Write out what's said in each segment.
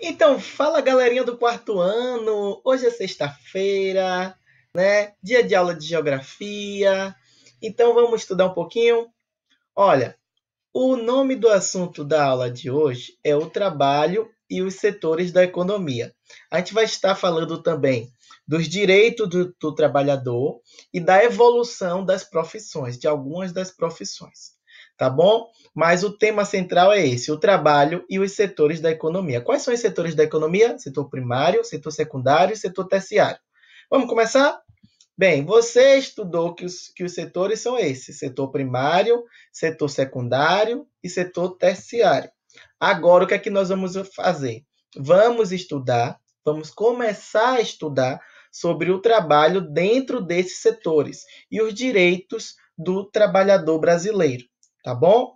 Então, fala galerinha do quarto ano. Hoje é sexta-feira, né? Dia de aula de geografia. Então, vamos estudar um pouquinho. Olha, o nome do assunto da aula de hoje é o trabalho e os setores da economia. A gente vai estar falando também dos direitos do, do trabalhador e da evolução das profissões, de algumas das profissões tá bom? Mas o tema central é esse: o trabalho e os setores da economia. Quais são os setores da economia? Setor primário, setor secundário e setor terciário. Vamos começar? Bem, você estudou que os, que os setores são esses: setor primário, setor secundário e setor terciário. Agora, o que é que nós vamos fazer? Vamos estudar, vamos começar a estudar sobre o trabalho dentro desses setores e os direitos do trabalhador brasileiro tá bom?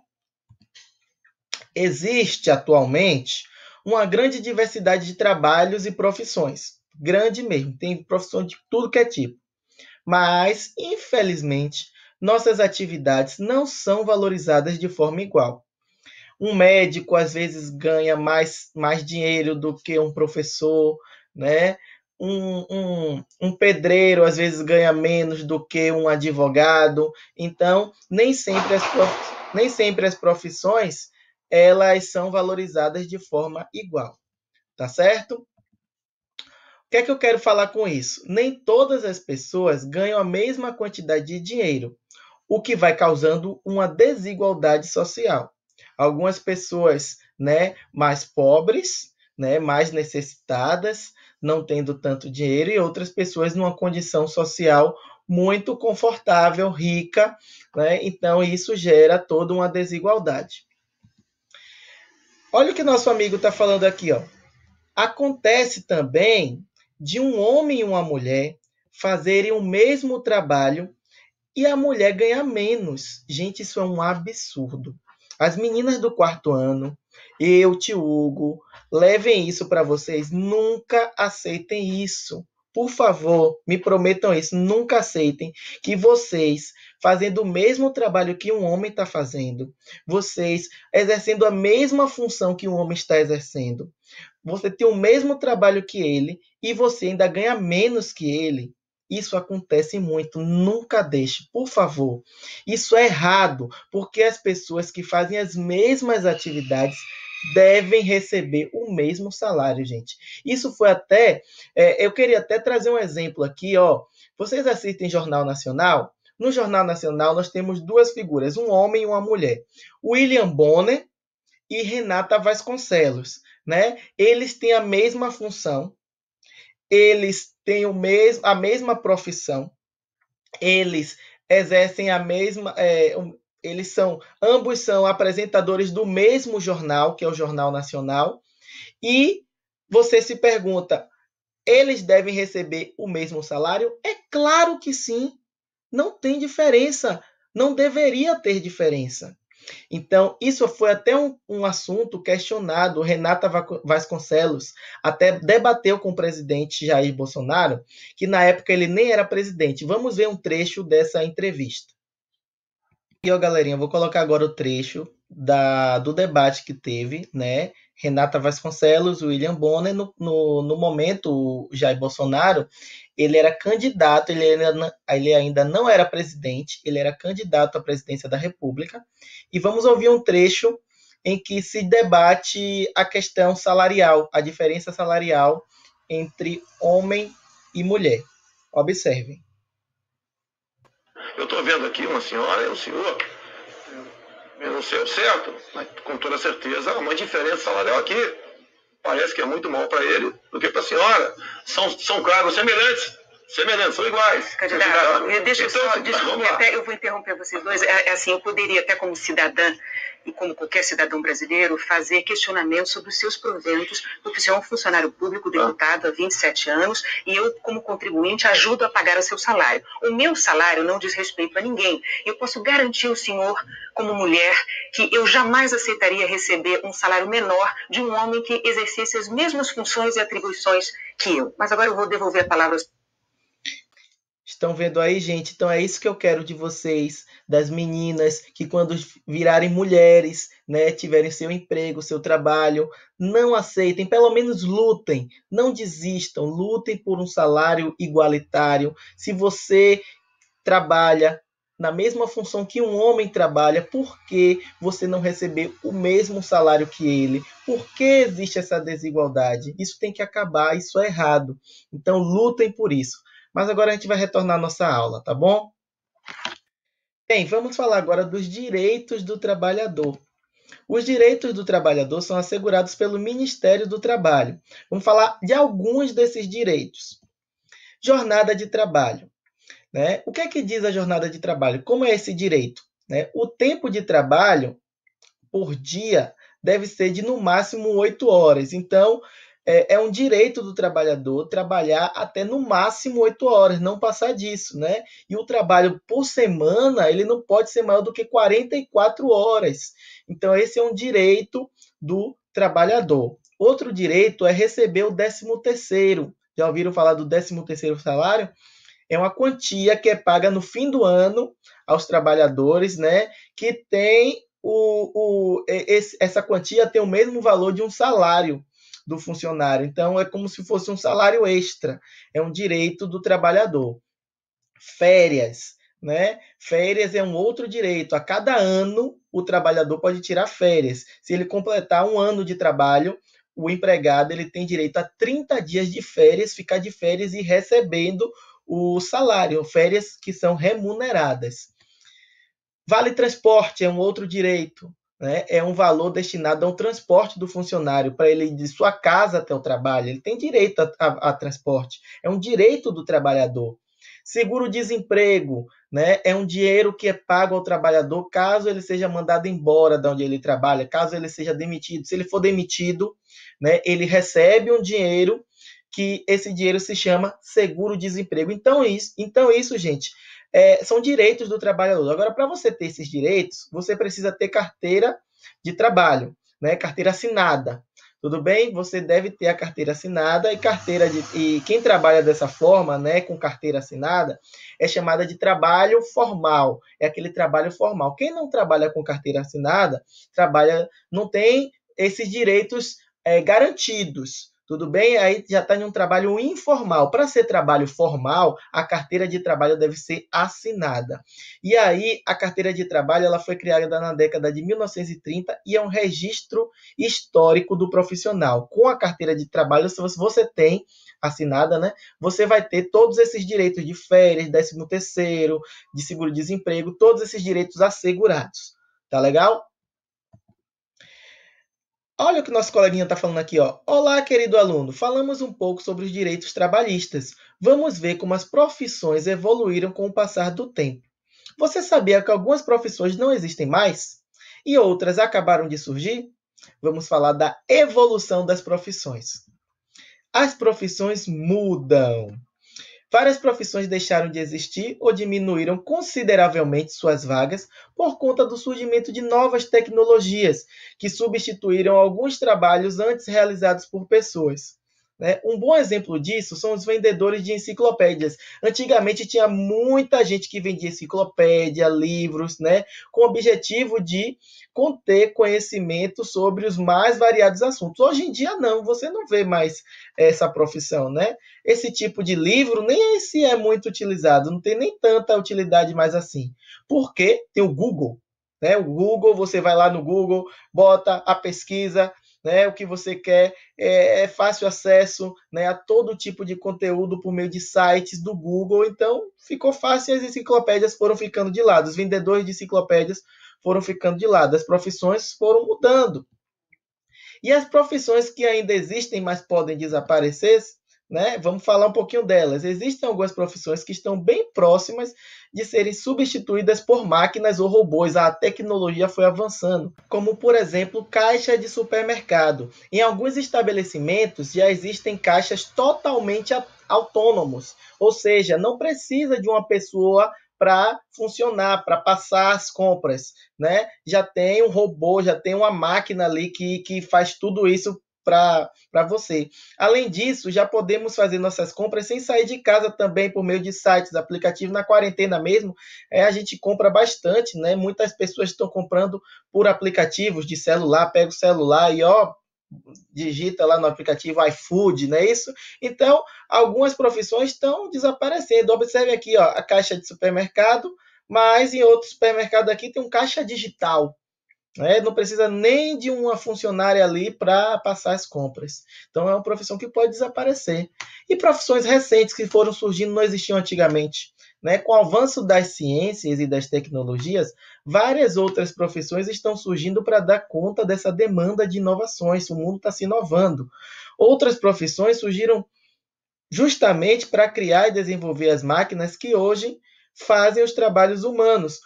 Existe atualmente uma grande diversidade de trabalhos e profissões, grande mesmo, tem profissões de tudo que é tipo. Mas, infelizmente, nossas atividades não são valorizadas de forma igual. Um médico às vezes ganha mais, mais dinheiro do que um professor, né? Um, um, um, pedreiro às vezes ganha menos do que um advogado. Então, nem sempre as, profissões nem sempre as profissões elas são valorizadas de forma igual, tá certo? O que é que eu quero falar com isso? Nem todas as pessoas ganham a mesma quantidade de dinheiro, o que vai causando uma desigualdade social. Algumas pessoas, né, mais pobres, né, mais necessitadas, não tendo tanto dinheiro, e outras pessoas numa condição social muito confortável, rica, né? então isso gera toda uma desigualdade. Olha o que nosso amigo está falando aqui. Ó. Acontece também de um homem e uma mulher fazerem o mesmo trabalho e a mulher ganhar menos. Gente, isso é um absurdo. As meninas do quarto ano, eu, tio Hugo, levem isso para vocês. Nunca aceitem isso por favor, me prometam isso, nunca aceitem que vocês, fazendo o mesmo trabalho que um homem está fazendo, vocês exercendo a mesma função que um homem está exercendo, você tem o mesmo trabalho que ele e você ainda ganha menos que ele. Isso acontece muito, nunca deixe, por favor. Isso é errado, porque as pessoas que fazem as mesmas atividades devem receber o mesmo salário, gente. Isso foi até. É, eu queria até trazer um exemplo aqui, ó. Vocês assistem Jornal Nacional? No Jornal Nacional, nós temos duas figuras, um homem e uma mulher. William Bonner e Renata Vasconcelos, né? Eles têm a mesma função, eles têm o mesmo, a mesma profissão, eles exercem a mesma, é, eles são, ambos são apresentadores do mesmo jornal, que é o Jornal Nacional, e você se pergunta, eles devem receber o mesmo salário? É claro que sim. Não tem diferença. Não deveria ter diferença. Então, isso foi até um, um, assunto questionado. Renata Vasconcelos até debateu com o presidente Jair Bolsonaro, que na época ele nem era presidente. Vamos ver um trecho dessa entrevista. E ó, galerinha, eu vou colocar agora o trecho da, do debate que teve, né? Renata Vasconcelos, William Bonner, no, no, no momento, o Jair Bolsonaro, ele era candidato, ele, ele ainda não era presidente, ele era candidato à presidência da República. E vamos ouvir um trecho em que se debate a questão salarial, a diferença salarial entre homem e mulher. Observem. Eu estou vendo aqui uma senhora e um senhor, eu não sei o certo, mas com toda certeza há uma diferença salarial aqui. Parece que é muito mal para ele do que para a senhora. São, são cargos semelhantes semelhantes, são iguais. Candidato, deixa então, eu só, desculpe, eu vou interromper vocês dois. É, é, assim, eu poderia até como cidadã e como qualquer cidadão brasileiro, fazer questionamentos sobre os seus proventos, porque o senhor é um funcionário público, deputado há 27 anos, e eu, como contribuinte, ajudo a pagar o seu salário. O meu salário não diz respeito a ninguém. Eu posso garantir ao senhor, como mulher, que eu jamais aceitaria receber um salário menor de um homem que exercesse as mesmas funções e atribuições que eu. Mas agora eu vou devolver a palavra ao Estão vendo aí, gente? Então é isso que eu quero de vocês, das meninas, que quando virarem mulheres, né, tiverem seu emprego, seu trabalho, não aceitem, pelo menos lutem, não desistam, lutem por um salário igualitário. Se você trabalha na mesma função que um homem trabalha, por que você não receber o mesmo salário que ele? Por que existe essa desigualdade? Isso tem que acabar, isso é errado. Então lutem por isso. Mas agora a gente vai retornar à nossa aula, tá bom? Bem, vamos falar agora dos direitos do trabalhador. Os direitos do trabalhador são assegurados pelo Ministério do Trabalho. Vamos falar de alguns desses direitos. Jornada de trabalho. Né? O que é que diz a jornada de trabalho? Como é esse direito? Né? O tempo de trabalho por dia deve ser de no máximo 8 horas. Então, é, é um direito do trabalhador trabalhar até no máximo oito horas, não passar disso, né? E o trabalho por semana, ele não pode ser maior do que 44 horas. Então, esse é um direito do trabalhador. Outro direito é receber o 13 terceiro. Já ouviram falar do 13 terceiro salário? É uma quantia que é paga no fim do ano aos trabalhadores, né? Que tem o, o, esse, essa quantia tem o mesmo valor de um salário do funcionário. Então, é como se fosse um salário extra, é um direito do trabalhador. Férias, né? Férias é um outro direito. A cada ano, o trabalhador pode tirar férias. Se ele completar um ano de trabalho, o empregado ele tem direito a 30 dias de férias, ficar de férias e recebendo o salário, férias que são remuneradas. Vale transporte é um outro direito né, é um valor destinado ao transporte do funcionário para ele ir de sua casa até o trabalho. Ele tem direito a, a, a transporte, é um direito do trabalhador. Seguro-desemprego né, é um dinheiro que é pago ao trabalhador caso ele seja mandado embora de onde ele trabalha, caso ele seja demitido. Se ele for demitido, né, ele recebe um dinheiro que esse dinheiro se chama seguro-desemprego. Então isso, então isso, gente, é, são direitos do trabalhador. Agora, para você ter esses direitos, você precisa ter carteira de trabalho, né? carteira assinada. Tudo bem? Você deve ter a carteira assinada e carteira de, e quem trabalha dessa forma, né, com carteira assinada, é chamada de trabalho formal. É aquele trabalho formal. Quem não trabalha com carteira assinada, trabalha não tem esses direitos é, garantidos, tudo bem? Aí já está em um trabalho informal. Para ser trabalho formal, a carteira de trabalho deve ser assinada. E aí, a carteira de trabalho ela foi criada na década de 1930 e é um registro histórico do profissional. Com a carteira de trabalho, se você tem assinada, né? Você vai ter todos esses direitos de férias, 13 terceiro, de seguro-desemprego, todos esses direitos assegurados. Tá legal? Olha o que nosso coleguinha está falando aqui, ó. Olá, querido aluno. Falamos um pouco sobre os direitos trabalhistas. Vamos ver como as profissões evoluíram com o passar do tempo. Você sabia que algumas profissões não existem mais e outras acabaram de surgir? Vamos falar da evolução das profissões. As profissões mudam. Várias profissões deixaram de existir ou diminuíram consideravelmente suas vagas por conta do surgimento de novas tecnologias, que substituíram alguns trabalhos antes realizados por pessoas. Né? Um bom exemplo disso são os vendedores de enciclopédias. Antigamente tinha muita gente que vendia enciclopédia, livros, né? com o objetivo de conter conhecimento sobre os mais variados assuntos. Hoje em dia não, você não vê mais essa profissão, né? Esse tipo de livro nem se é muito utilizado, não tem nem tanta utilidade mais assim. Porque tem o Google, né? O Google, você vai lá no Google, bota a pesquisa né? O que você quer é, é fácil acesso, né? A todo tipo de conteúdo por meio de sites do Google. Então ficou fácil e as enciclopédias foram ficando de lado. Os vendedores de enciclopédias foram ficando de lado. As profissões foram mudando. E as profissões que ainda existem, mas podem desaparecer, né? Vamos falar um pouquinho delas. Existem algumas profissões que estão bem próximas de serem substituídas por máquinas ou robôs. A tecnologia foi avançando, como por exemplo, caixa de supermercado. Em alguns estabelecimentos já existem caixas totalmente autônomos, ou seja, não precisa de uma pessoa para funcionar, para passar as compras, né? Já tem um robô, já tem uma máquina ali que, que faz tudo isso para você. Além disso, já podemos fazer nossas compras sem sair de casa também por meio de sites, aplicativos. Na quarentena mesmo, é, a gente compra bastante, né? Muitas pessoas estão comprando por aplicativos de celular, pega o celular e ó, digita lá no aplicativo iFood, não é isso? Então, algumas profissões estão desaparecendo. Observe aqui, ó, a caixa de supermercado, mas em outro supermercado aqui tem um caixa digital. Né? Não precisa nem de uma funcionária ali para passar as compras. Então é uma profissão que pode desaparecer. E profissões recentes que foram surgindo não existiam antigamente. Né? Com o avanço das ciências e das tecnologias, várias outras profissões estão surgindo para dar conta dessa demanda de inovações. O mundo está se inovando. Outras profissões surgiram justamente para criar e desenvolver as máquinas que hoje fazem os trabalhos humanos,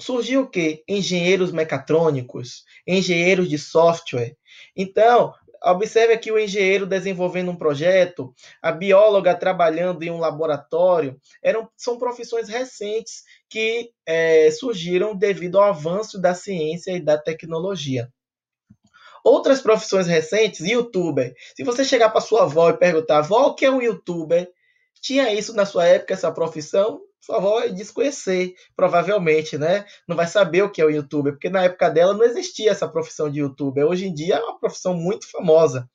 surgiu o quê? Engenheiros mecatrônicos, engenheiros de software. Então, observe aqui o engenheiro desenvolvendo um projeto, a bióloga trabalhando em um laboratório. Eram, são profissões recentes que é, surgiram devido ao avanço da ciência e da tecnologia. Outras profissões recentes, youtuber. Se você chegar para sua avó e perguntar, avó, o que é um youtuber? Tinha isso na sua época, essa profissão? Sua avó ia é desconhecer, provavelmente, né? Não vai saber o que é o YouTube porque na época dela não existia essa profissão de YouTube Hoje em dia é uma profissão muito famosa,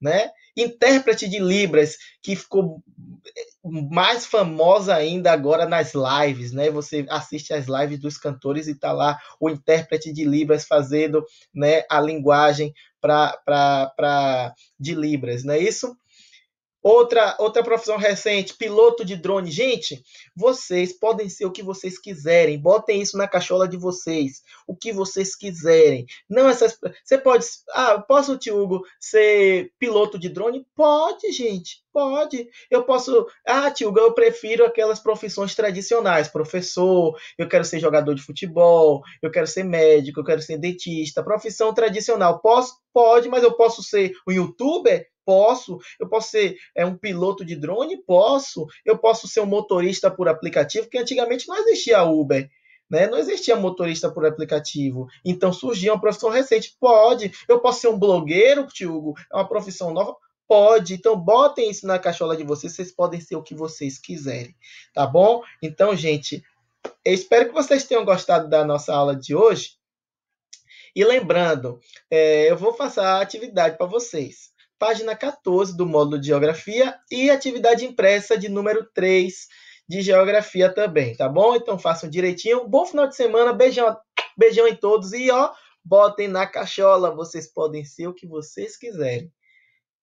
né? Intérprete de Libras, que ficou eh, mais famosa ainda agora nas lives, né? Você assiste às lives dos cantores e tá lá o intérprete de Libras fazendo né, a linguagem para de Libras, não é isso? Outra, outra profissão recente, piloto de drone. Gente, vocês podem ser o que vocês quiserem. Botem isso na cachola de vocês. O que vocês quiserem. Não essas. Você pode. Ah, posso, tio Hugo, ser piloto de drone? Pode, gente. Pode. Eu posso. Ah, tio Hugo, eu prefiro aquelas profissões tradicionais. Professor, eu quero ser jogador de futebol, eu quero ser médico, eu quero ser dentista. Profissão tradicional. Posso? Pode, mas eu posso ser um youtuber? Posso. Eu posso ser é, um piloto de drone? Posso. Eu posso ser um motorista por aplicativo, que antigamente não existia Uber. Né? Não existia motorista por aplicativo. Então surgiu uma profissão recente. Pode. Eu posso ser um blogueiro, Tiago? É uma profissão nova? Pode. Então botem isso na caixola de vocês. Vocês podem ser o que vocês quiserem. Tá bom? Então, gente, eu espero que vocês tenham gostado da nossa aula de hoje. E lembrando, é, eu vou passar a atividade para vocês página 14 do módulo de Geografia e atividade impressa de número 3 de Geografia também, tá bom? Então façam direitinho. Bom final de semana, beijão, beijão em todos e ó, botem na cachola, vocês podem ser o que vocês quiserem.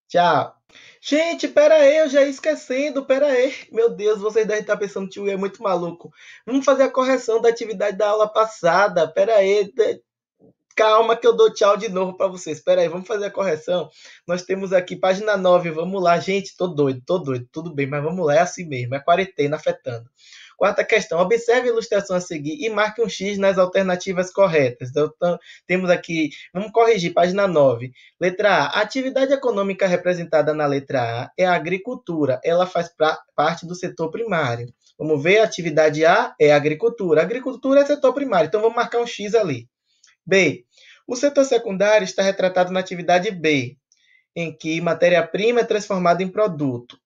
Tchau. Gente, pera aí, eu já ia esquecendo, pera aí. Meu Deus, vocês devem estar pensando, que tio, é muito maluco. Vamos fazer a correção da atividade da aula passada. Pera aí, Calma que eu dou tchau de novo para vocês. Espera aí, vamos fazer a correção. Nós temos aqui página 9, vamos lá. Gente, tô doido, tô doido, tudo bem, mas vamos lá, é assim mesmo, é quarentena afetando. Quarta questão, observe a ilustração a seguir e marque um X nas alternativas corretas. Então, temos aqui, vamos corrigir, página 9. Letra A, a atividade econômica representada na letra A é a agricultura, ela faz pra, parte do setor primário. Vamos ver, atividade A é a agricultura. agricultura é setor primário, então vamos marcar um X ali. B. O setor secundário está retratado na atividade B, em que matéria-prima é transformada em produto.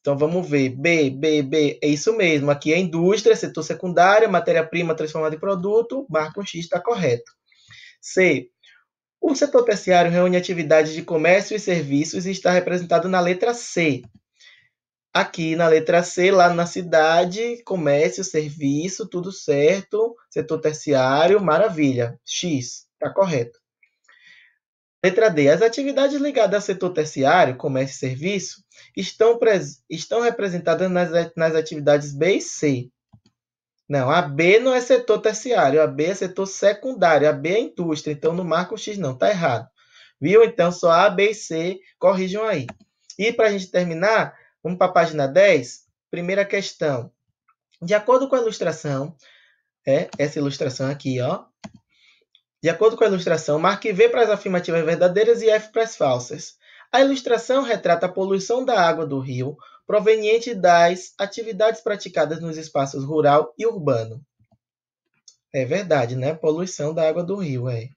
Então vamos ver. B, B, B, é isso mesmo. Aqui é indústria, setor secundário, matéria-prima transformada em produto, marca um X, está correto. C. O setor terciário reúne atividades de comércio e serviços e está representado na letra C. Aqui na letra C, lá na cidade, comércio, serviço, tudo certo, setor terciário, maravilha. X, está correto. Letra D. As atividades ligadas ao setor terciário, comércio e serviço, estão, estão representadas nas, nas atividades B e C. Não, a B não é setor terciário, a B é setor secundário, a B é indústria, então não marca o X, não, está errado. Viu? Então só A, B e C, corrijam aí. E para a gente terminar, Vamos para a página 10? Primeira questão. De acordo com a ilustração, é essa ilustração aqui, ó. De acordo com a ilustração, marque V para as afirmativas verdadeiras e F para as falsas. A ilustração retrata a poluição da água do rio proveniente das atividades praticadas nos espaços rural e urbano. É verdade, né? Poluição da água do rio, é.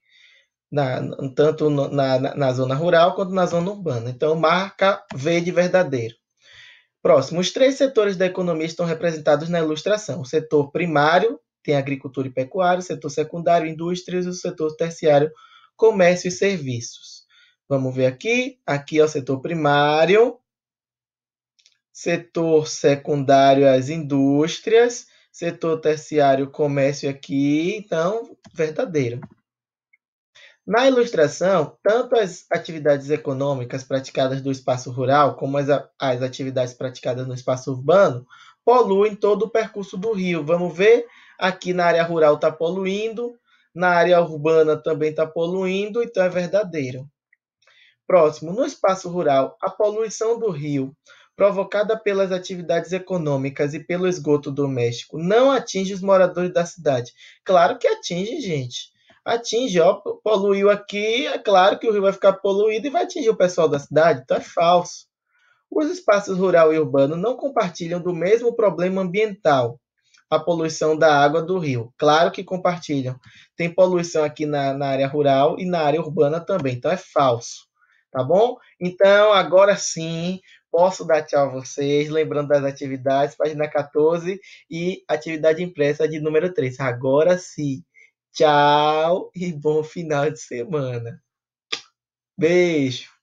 Na, tanto na, na, na zona rural quanto na zona urbana. Então, marca V de verdadeiro. Próximo, os três setores da economia estão representados na ilustração. O setor primário tem agricultura e pecuária, o setor secundário, indústrias, e o setor terciário, comércio e serviços. Vamos ver aqui. Aqui é o setor primário, setor secundário, é as indústrias, setor terciário, comércio aqui. Então, verdadeiro. Na ilustração, tanto as atividades econômicas praticadas no espaço rural como as, as atividades praticadas no espaço urbano poluem todo o percurso do rio. Vamos ver, aqui na área rural está poluindo, na área urbana também está poluindo, então é verdadeiro. Próximo, no espaço rural, a poluição do rio provocada pelas atividades econômicas e pelo esgoto doméstico não atinge os moradores da cidade. Claro que atinge, gente atinge, ó, poluiu aqui, é claro que o rio vai ficar poluído e vai atingir o pessoal da cidade, então é falso. Os espaços rural e urbano não compartilham do mesmo problema ambiental, a poluição da água do rio. Claro que compartilham. Tem poluição aqui na, na área rural e na área urbana também, então é falso. Tá bom? Então, agora sim, posso dar tchau a vocês, lembrando das atividades, página 14 e atividade impressa de número 3. Agora sim. Tchau e bom final de semana. Beijo.